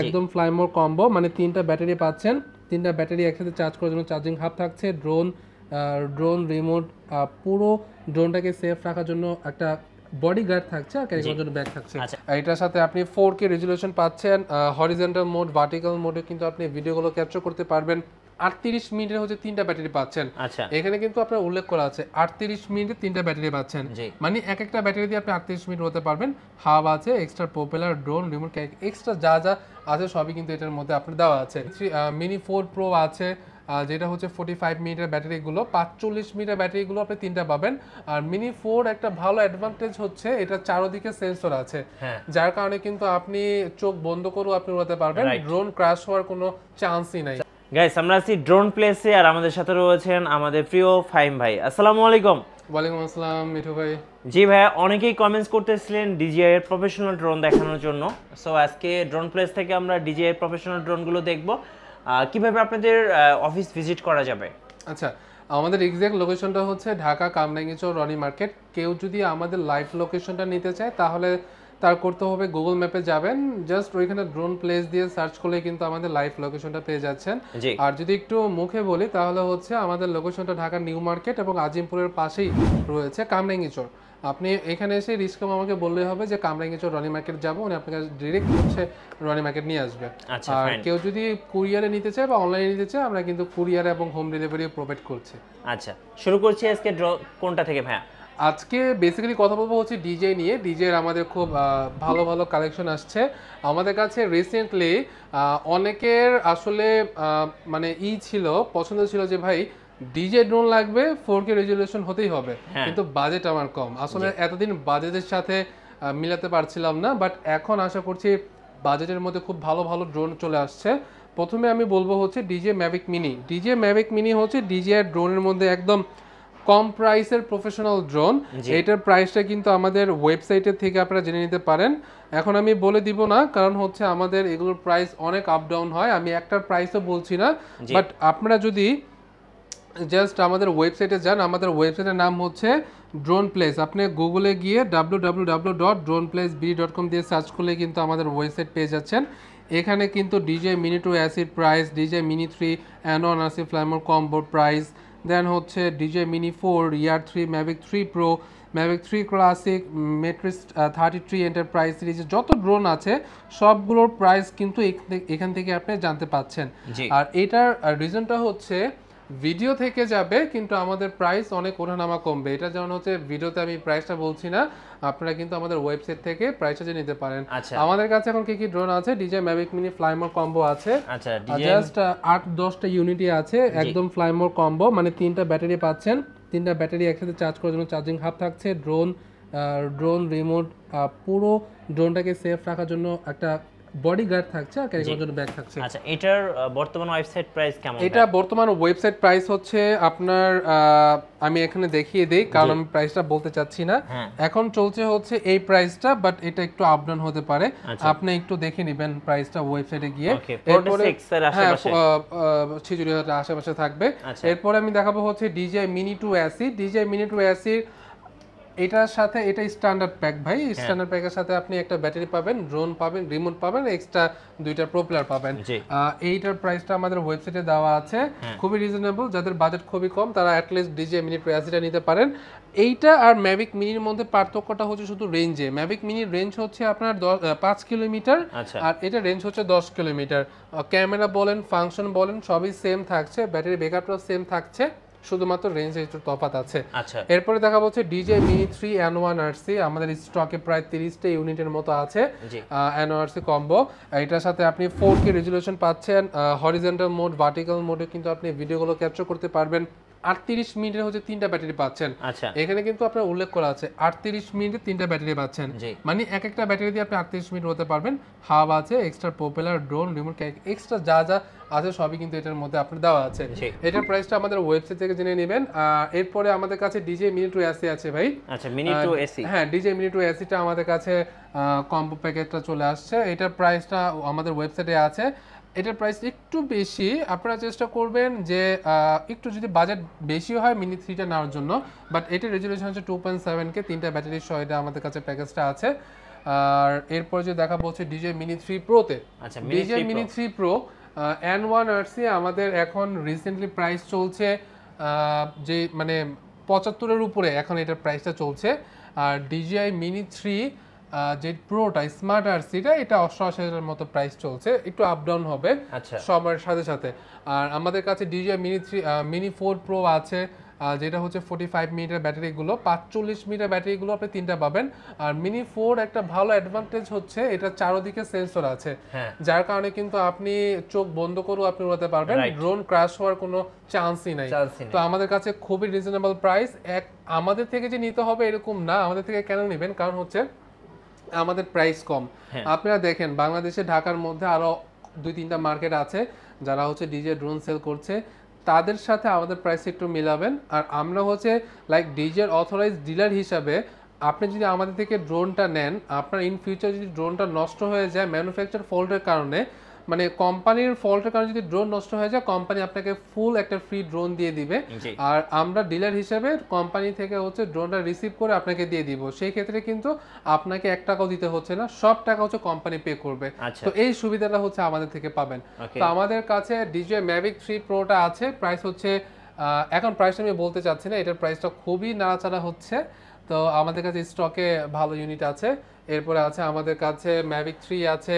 একদম Fly More combo মানে তিনটা ব্যাটারি পাচ্ছেন তিনটা ব্যাটারি একসাথে চার্জ করার জন্য চার্জিং হাব থাকছে ড্রোন ড্রোন রিমোট পুরো ড্রোনটাকে সেফ রাখার জন্য একটা বডি গার্ড থাকছে আর ক্যারি জন্য ব্যাগ থাকছে আচ্ছা। এটার সাথে আপনি ফোর কে রেজুলেশন পাচ্ছেন হরিজেন্টাল মোড ভার্টিক্যাল মোডে কিন্তু আপনি ভিডিওগুলো ক্যাপচার করতে পারবেন আটত্রিশ মিনিটের হচ্ছে তিনটা ব্যাটারি পাচ্ছেন আচ্ছা। এখানে কিন্তু আপনার উল্লেখ করা আছে আটত্রিশ মিনিটে তিনটা ব্যাটারি পাচ্ছেন মানে এক একটা ব্যাটারি দিয়ে আপনি আটত্রিশ মিনিট হতে পারবেন হাব আছে এক্সট্রা প্রোপেলার ড্রোন রিমোট ক্যাক এক্সট্রা যা যা আছে সবই কিন্তু এটার মধ্যে আপনার দেওয়া আছে মিনি ফোর প্রো আছে যেটা হচ্ছে ফোর্টি ফাইভ মিনিটের ব্যাটারিগুলো পাঁচচল্লিশ মিনিটের ব্যাটারিগুলো আপনি তিনটা পাবেন আর মিনি ফোর একটা ভালো অ্যাডভান্টেজ হচ্ছে এটা চারোদিকে সেন্সর আছে হ্যাঁ। যার কারণে কিন্তু আপনি চোখ বন্ধ করেও আপনি উড়াতে পারবেন ড্রোন ক্র্যাশ হওয়ার কোনো চান্সই নাই গাইস আমরা আছি ড্রোন প্লেসে আর আমাদের সাথে রয়েছেন আমাদের প্রিয় ফাইম ভাই আসসালামু আলাইকুম ওয়ালাইকুম আসসালাম মিঠু ভাই জি ভাই অনেকেই কমেন্টস করতেছিলেন ডিজিআই এর প্রফেশনাল ড্রোন দেখানোর জন্য সো আজকে ড্রোন প্লেস থেকে আমরা ডিজিআই এর প্রফেশনাল ড্রোনগুলো দেখব কিভাবে আপনাদের অফিস ভিজিট করা যাবে আচ্ছা আমাদের এক্স্যাক্ট লোকেশনটা হচ্ছে ঢাকা কামরাঙ্গীচর রনি মার্কেট কেউ যদি আমাদের লাইভ লোকেশনটা নিতে চায় তাহলে তার করতে হবে গুগল ম্যাপে যাবেন জাস্ট ওইখানে ড্রোন প্লেস দিয়ে সার্চ করলে কিন্তু আমাদের লাইভ লোকেশনটা পেয়ে যাচ্ছেন আর যদি একটু মুখে বলি তাহলে হচ্ছে আমাদের লোকেশনটা ঢাকার নিউ মার্কেট এবং আজিমপুরের পাশেই রয়েছে কামরাঙ্গি চর আপনি এখানে এসে রিস্কম আমাকে বললে হবে যে কামরাঙ্গি চর রনি মার্কেট যাবো উনি আপনাকে ডিরেক্ট হচ্ছে রনি মার্কেট নিয়ে আসবে আচ্ছা, আর কেউ যদি কুরিয়ারে নিতে চায় বা অনলাইনে নিতে চায় আমরা কিন্তু কুরিয়ার এবং হোম ডেলিভারি প্রোভাইড করছি আচ্ছা শুরু করছি আজকে ড্র কোনটা থেকে ভাইয়া আজকে বেসিক্যালি কথা বলবো হচ্ছে ডিজে নিয়ে ডিজের আমাদের খুব ভালো ভালো কালেকশন আসছে আমাদের কাছে রিসেন্টলি অনেকের আসলে মানে ই ছিল পছন্দ ছিল যে ভাই ডিজে ড্রোন লাগবে ফোর কে রেজুলেশন হতেই হবে হ্যাঁ। কিন্তু বাজেট আমার কম আসলে এতদিন বাজেটের সাথে মিলাতে পারছিলাম না বাট এখন আশা করছি বাজেটের মধ্যে খুব ভালো ভালো ড্রোন চলে আসছে প্রথমে আমি বলবো হচ্ছে DJ Mavic Mini DJ Mavic Mini হচ্ছে ডিজে আর ড্রোনের মধ্যে একদম কম প্রাইসের প্রফেশনাল ড্রোন এটার প্রাইসটা কিন্তু আমাদের ওয়েবসাইটের থেকে আপনারা জেনে নিতে পারেন এখন আমি বলে দিব না কারণ হচ্ছে আমাদের এগুলোর প্রাইস অনেক আপ ডাউন হয় আমি একটার প্রাইসও বলছি না বাট আপনারা যদি জাস্ট আমাদের ওয়েবসাইটে যান আমাদের ওয়েবসাইটের নাম হচ্ছে ড্রোন প্লেস আপনি গুগলে গিয়ে W W W dot drone place B dot com দিয়ে সার্চ করলে কিন্তু আমাদের ওয়েবসাইট পেয়ে যাচ্ছেন এখানে কিন্তু ডিজে মিনি টু অ্যাসিড প্রাইস ডিজে মিনি থ্রি অ্যানো আসি ফ্লাইমোর কম্বোর প্রাইস দেন হচ্ছে ডিজে মিনি ফোর ইয়ার three Mavic three Pro Mavic three Classic Matrix thirty three Enterprise series যত ড্রোন আছে সবগুলোর প্রাইস কিন্তু এখান থেকে আপনি জানতে পাচ্ছেন আর এটার রিজনটা হচ্ছে ভিডিও থেকে যাবে কিন্তু আমাদের প্রাইস অনেক ওঠানামা কমবে এটা যেমন হচ্ছে ভিডিওতে আমি প্রাইসটা বলছি না আপনারা কিন্তু আমাদের ওয়েবসাইট থেকে প্রাইসটা নিতে পারেন আচ্ছা। আমাদের কাছে এখন কি কি ড্রোন আছে DJ Mavic Mini Fly More combo আছে জাস্ট আচ্ছা, আট দশটা ইউনিটি আছে একদম ফ্লাইমোর কম্বো মানে তিনটা ব্যাটারি পাচ্ছেন তিনটা ব্যাটারি একসাথে চার্জ করার জন্য চার্জিং হাব থাকছে ড্রোন ড্রোন রিমোট পুরো ড্রোনটাকে সেফ রাখার জন্য একটা থাকছে আর ক্যারি ব্যাগ থাকছে আচ্ছা এটার বর্তমান ওয়েবসাইট প্রাইস কেমন এটা বর্তমান ওয়েবসাইট প্রাইস হচ্ছে আপনার আমি এখানে দেখিয়ে দেই কারণ আমি প্রাইসটা বলতে চাচ্ছি না হ্যাঁ। এখন চলছে হচ্ছে এই প্রাইসটা বাট এটা একটু আপ ডাউন হতে পারে আচ্ছা। আপনি একটু দেখে নেবেন প্রাইসটা ওয়েবসাইটে গিয়ে এরপরে হ্যাঁ ছিচুরি আশেপাশে থাকবে আচ্ছা। এরপরে আমি দেখাবো হচ্ছে DJ Mini two SE DJ Mini two SE এটার সাথে এটা স্ট্যান্ডার্ড প্যাক ভাই স্ট্যান্ডার্ড প্যাকের সাথে আপনি একটা ব্যাটারি পাবেন ড্রোন পাবেন রিমোট পাবেন এক্সট্রা দুইটা প্রোপেলার পাবেন এইটার প্রাইসটা আমাদের ওয়েবসাইটে দেওয়া আছে হ্যাঁ। খুবই রিজনেবল যাদের বাজেট খুবই কম তারা অ্যাটলিস্ট ডিজে মিনি প্রাইসিটা নিতে পারেন এইটা আর ম্যাভিক মিনির মধ্যে পার্থক্যটা হচ্ছে শুধু রেঞ্জে ম্যাভিক মিনির রেঞ্জ হচ্ছে আপনার পাঁচ কিলোমিটার আচ্ছা। আর এটা রেঞ্জ হচ্ছে দশ কিলোমিটার ক্যামেরা বলেন ফাংশন বলেন সবই সেম থাকছে ব্যাটারি ব্যাকআপটাও সেম থাকছে শুধুমাত্র রেঞ্জে একটু তফাত আছে আচ্ছা। এরপরে দেখা যাচ্ছে ডিজে মি থ্রি এন ওয়ান সি আমাদের স্টকে প্রায় তিরিশটা ইউনিটের মতো আছে আর সি কম্বো এটার সাথে আপনি ফোর কে রেজুলেশন পাচ্ছেন হরিজেন্টাল মোড ভার্টিক্যাল মোডে কিন্তু আপনি ভিডিওগুলো ক্যাপচার করতে পারবেন আটত্রিশ মিনিটে হচ্ছে তিনটা ব্যাটারি পাচ্ছেন আচ্ছা। এখানে কিন্তু আপনার উল্লেখ করা আছে আটত্রিশ মিনিটে তিনটা ব্যাটারি পাচ্ছেন মানে এক একটা ব্যাটারি দিয়ে আপনি আটত্রিশ মিনিট হতে পারবেন হাব আছে extra propeller drone remote extra যা যা আছে সবই কিন্তু এটার মধ্যে আপনার দেওয়া আছে এটার প্রাইসটা আমাদের ওয়েবসাইট থেকে জেনে নেবেন এরপরে আমাদের কাছে ডিজে মিনি টু এসি আছে ভাই আচ্ছা মিনি টু এসি হ্যাঁ ডিজে মিনি টু এসিটা আমাদের কাছে কম্বো প্যাকেজটা চলে আসছে এটার প্রাইসটা আমাদের ওয়েবসাইটে আছে এটার প্রাইস একটু বেশি আপনারা চেষ্টা করবেন যে একটু যদি বাজেট বেশি হয় মিনি থ্রিটা নেওয়ার জন্য বাট এটার রেজুলেশন হচ্ছে টু পয়েন্ট সেভেনকে তিনটা ব্যাটারি সহ এটা আমাদের কাছে প্যাকেজটা আছে আর এরপর যে দেখা বলছে ডিজে মিনি থ্রি প্রোতে আচ্ছা DJ Mini three Pro N one RC আমাদের এখন রিসেন্টলি প্রাইস চলছে যে মানে পঁচাত্তরের উপরে এখন এটার প্রাইসটা চলছে আর ডিজিআই মিনি থ্রি যে প্রোটা স্মার্ট আর সিটা এটা অষ্টআশি হাজারের মতো প্রাইস চলছে একটু আপডাউন হবে আচ্ছা। সময়ের সাথে সাথে আর আমাদের কাছে DJI Mini three Mini four Pro আছে যেটা হচ্ছে ফোর্টি ফাইভ মিনিটের ব্যাটারিগুলো পাঁচচল্লিশ মিনিটের ব্যাটারিগুলো আপনি তিনটা পাবেন আর মিনি ফোর একটা ভালো অ্যাডভান্টেজ হচ্ছে এটা চারোদিকে সেন্সর আছে হ্যাঁ। যার কারণে কিন্তু আপনি চোখ বন্ধ করেও আপনি উড়াতে পারবেন ড্রোন ক্র্যাশ হওয়ার কোনো চান্সই নাই তো আমাদের কাছে খুবই রিজনেবল প্রাইস এক আমাদের থেকে যে নিতে হবে এরকম না আমাদের থেকে কেন নেবেন কারণ হচ্ছে আমাদের প্রাইস কম হ্যাঁ। আপনারা দেখেন বাংলাদেশে ঢাকার মধ্যে আরো দুই তিনটা মার্কেট আছে যারা হচ্ছে ডিজে ড্রোন সেল করছে তাদের সাথে আমাদের প্রাইস একটু মিলাবেন আর আমরা হচ্ছে লাইক ডিজের অথরাইজ ডিলার হিসাবে আপনি যদি আমাদের থেকে ড্রোনটা নেন আপনার ইন ফিউচার যদি ড্রোনটা নষ্ট হয়ে যায় ম্যানুফ্যাকচার ফল্টের কারণে মানে কোম্পানির ফল্টের কারণে যদি ড্রোন নষ্ট হয়ে যায় কোম্পানি আপনাকে ফুল একটা ফ্রি ড্রোন দিয়ে দিবে আর আমরা ডিলার হিসেবে কোম্পানি থেকে হচ্ছে ড্রোনটা রিসিভ করে আপনাকে দিয়ে দিব সেই ক্ষেত্রে কিন্তু আপনাকে এক টাকাও দিতে হচ্ছে না সব টাকা হচ্ছে কোম্পানি পে করবে আচ্ছা। তো এই সুবিধাটা হচ্ছে আমাদের থেকে পাবেন তো আমাদের কাছে ডিজে ম্যাভিক থ্রি প্রোটা আছে প্রাইস হচ্ছে এখন প্রাইস আমি বলতে চাচ্ছি না এটার প্রাইসটা খুবই নাড়াচাড়া হচ্ছে তো আমাদের কাছে স্টকে ভালো ইউনিট আছে এরপরে আছে আমাদের কাছে ম্যাভিক থ্রি আছে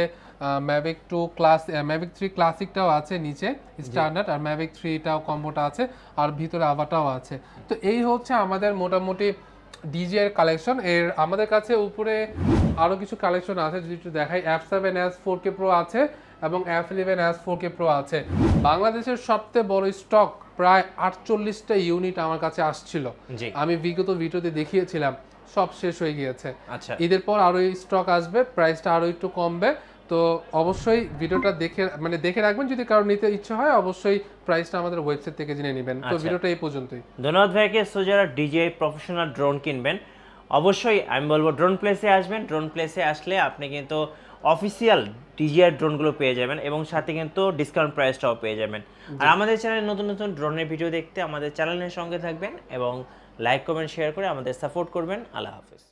Mavic two class Mavic three ক্লাসিকটাও আছে নিচে স্ট্যান্ডার্ড আর ম্যাভিক থ্রিটাও কম্বোটা আছে আর ভিতরে আভাটাও আছে তো এই হচ্ছে আমাদের মোটামুটি ডিজে কালেকশন এর আমাদের কাছে উপরে আরও কিছু কালেকশন আছে যদি একটু দেখাই app seven S four K Pro আছে এবং app eleven S four K Pro আছে বাংলাদেশের সবচেয়ে বড় স্টক প্রায় আটচল্লিশটা ইউনিট আমার কাছে আসছিল আমি বিগত ভিডিওতে দেখিয়েছিলাম সব শেষ হয়ে গিয়েছে আচ্ছা ঈদের পর আরও স্টক আসবে প্রাইসটা আরও একটু কমবে তো অবশ্যই ভিডিওটা দেখে মানে দেখে রাখবেন যদি কারো নিতে ইচ্ছে হয় অবশ্যই প্রাইসটা আমাদের ওয়েবসাইট থেকে জেনে নেবেন তো আচ্ছা। ভিডিওটা এই পর্যন্তই ধন্যবাদ ভাইকে সো যারা ডিজিআই প্রফেশনাল ড্রোন কিনবেন অবশ্যই আমি বলবো ড্রোন প্লেসে আসবেন ড্রোন প্লেসে আসলে আপনি কিন্তু অফিসিয়াল ডিজিআর ড্রোনগুলো পেয়ে যাবেন এবং সাথে কিন্তু ডিসকাউন্ট প্রাইসটাও পেয়ে যাবেন আর আমাদের চ্যানেলে নতুন নতুন ড্রোনের ভিডিও দেখতে আমাদের চ্যানেলের সঙ্গে থাকবেন এবং লাইক কমেন্ট শেয়ার করে আমাদের সাপোর্ট করবেন আল্লাহ হাফিজ